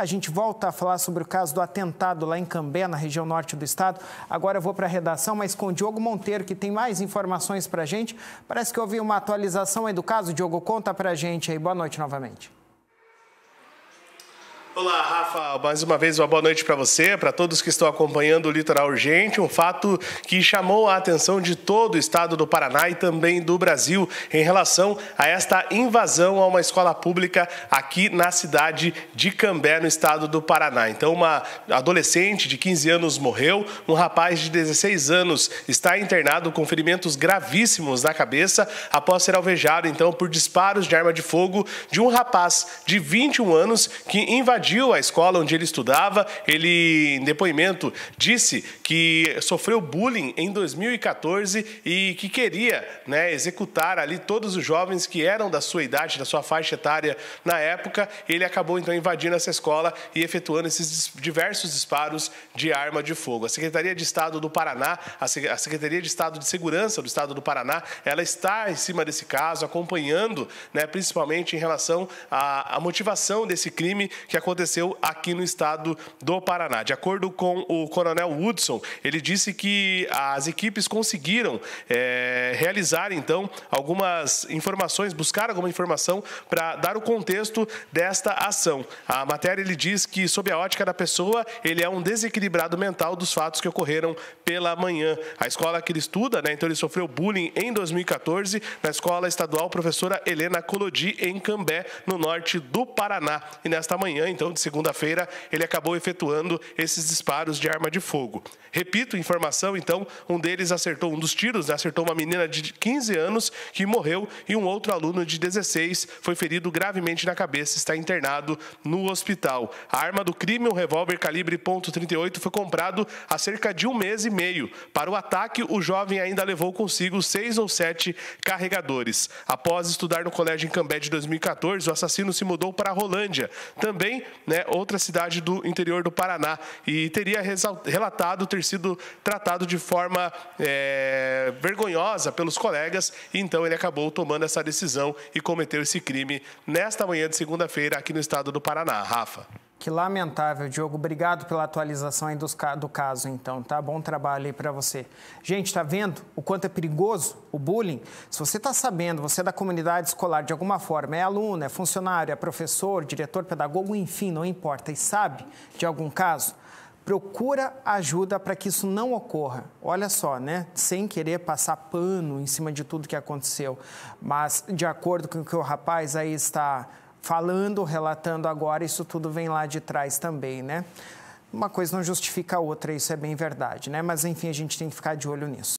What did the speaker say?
A gente volta a falar sobre o caso do atentado lá em Cambé, na região norte do estado. Agora eu vou para a redação, mas com o Diogo Monteiro, que tem mais informações para a gente. Parece que houve uma atualização aí do caso. Diogo, conta para a gente aí. Boa noite novamente. Olá, Rafa. Mais uma vez, uma boa noite para você, para todos que estão acompanhando o Litoral Urgente. Um fato que chamou a atenção de todo o estado do Paraná e também do Brasil em relação a esta invasão a uma escola pública aqui na cidade de Cambé, no estado do Paraná. Então, uma adolescente de 15 anos morreu, um rapaz de 16 anos está internado com ferimentos gravíssimos na cabeça após ser alvejado, então, por disparos de arma de fogo de um rapaz de 21 anos que invadiu invadiu a escola onde ele estudava. Ele, em depoimento, disse que sofreu bullying em 2014 e que queria né, executar ali todos os jovens que eram da sua idade, da sua faixa etária na época. Ele acabou então invadindo essa escola e efetuando esses diversos disparos de arma de fogo. A Secretaria de Estado do Paraná, a Secretaria de Estado de Segurança do Estado do Paraná, ela está em cima desse caso, acompanhando, né, principalmente em relação à, à motivação desse crime que aconteceu aconteceu aqui no estado do Paraná. De acordo com o coronel Woodson, ele disse que as equipes conseguiram é, realizar então algumas informações, buscar alguma informação para dar o contexto desta ação. A matéria ele diz que, sob a ótica da pessoa, ele é um desequilibrado mental dos fatos que ocorreram pela manhã. A escola que ele estuda, né, então ele sofreu bullying em 2014 na escola estadual professora Helena Colodi, em Cambé, no norte do Paraná. E nesta manhã, então, então, de segunda-feira, ele acabou efetuando esses disparos de arma de fogo. Repito, informação, então, um deles acertou um dos tiros, né, acertou uma menina de 15 anos que morreu e um outro aluno de 16 foi ferido gravemente na cabeça, está internado no hospital. A arma do crime, um revólver calibre .38, foi comprado há cerca de um mês e meio. Para o ataque, o jovem ainda levou consigo seis ou sete carregadores. Após estudar no colégio em Cambé de 2014, o assassino se mudou para a Rolândia. Também né, outra cidade do interior do Paraná, e teria relatado ter sido tratado de forma é, vergonhosa pelos colegas, e então ele acabou tomando essa decisão e cometeu esse crime nesta manhã de segunda-feira aqui no estado do Paraná. Rafa. Que lamentável, Diogo. Obrigado pela atualização aí dos, do caso, então, tá? Bom trabalho aí para você. Gente, tá vendo o quanto é perigoso o bullying? Se você está sabendo, você é da comunidade escolar de alguma forma, é aluno, é funcionário, é professor, diretor, pedagogo, enfim, não importa, e sabe de algum caso, procura ajuda para que isso não ocorra. Olha só, né? Sem querer passar pano em cima de tudo que aconteceu, mas de acordo com o que o rapaz aí está falando, relatando agora, isso tudo vem lá de trás também, né? Uma coisa não justifica a outra, isso é bem verdade, né? Mas enfim, a gente tem que ficar de olho nisso.